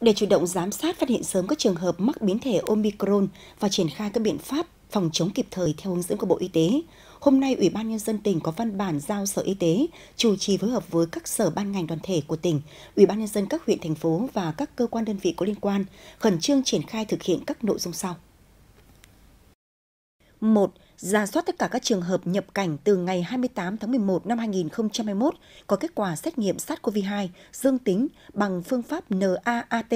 Để chủ động giám sát phát hiện sớm các trường hợp mắc biến thể Omicron và triển khai các biện pháp phòng chống kịp thời theo hướng dẫn của Bộ Y tế, hôm nay Ủy ban Nhân dân tỉnh có văn bản giao Sở Y tế chủ trì phối hợp với các sở ban ngành đoàn thể của tỉnh, Ủy ban Nhân dân các huyện, thành phố và các cơ quan đơn vị có liên quan khẩn trương triển khai thực hiện các nội dung sau. 1. giả soát tất cả các trường hợp nhập cảnh từ ngày 28 tháng 11 năm 2021 có kết quả xét nghiệm SARS-CoV-2 dương tính bằng phương pháp NAAT,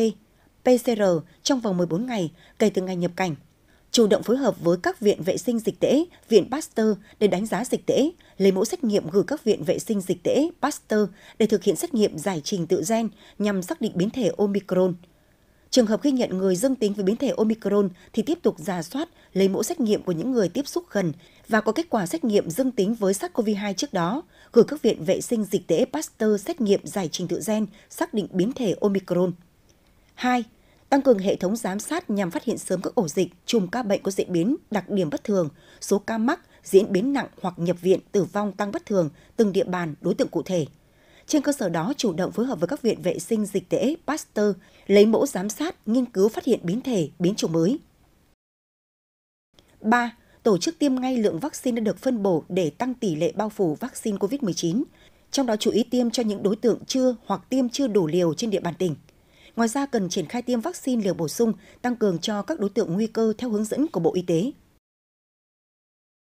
PCR trong vòng 14 ngày kể từ ngày nhập cảnh. Chủ động phối hợp với các viện vệ sinh dịch tễ, viện Pasteur để đánh giá dịch tễ, lấy mẫu xét nghiệm gửi các viện vệ sinh dịch tễ Pasteur để thực hiện xét nghiệm giải trình tự gen nhằm xác định biến thể Omicron – Trường hợp ghi nhận người dương tính với biến thể Omicron thì tiếp tục giả soát, lấy mẫu xét nghiệm của những người tiếp xúc gần và có kết quả xét nghiệm dương tính với SARS-CoV-2 trước đó, gửi các viện vệ sinh dịch tễ Pasteur xét nghiệm giải trình tự gen xác định biến thể Omicron. 2. Tăng cường hệ thống giám sát nhằm phát hiện sớm các ổ dịch, chùm ca bệnh có diễn biến đặc điểm bất thường, số ca mắc, diễn biến nặng hoặc nhập viện, tử vong tăng bất thường, từng địa bàn, đối tượng cụ thể – trên cơ sở đó, chủ động phối hợp với các viện vệ sinh dịch tễ Pasteur lấy mẫu giám sát, nghiên cứu phát hiện biến thể, biến chủng mới. 3. Tổ chức tiêm ngay lượng vaccine đã được phân bổ để tăng tỷ lệ bao phủ vaccine COVID-19, trong đó chú ý tiêm cho những đối tượng chưa hoặc tiêm chưa đủ liều trên địa bàn tỉnh. Ngoài ra, cần triển khai tiêm vaccine liều bổ sung, tăng cường cho các đối tượng nguy cơ theo hướng dẫn của Bộ Y tế.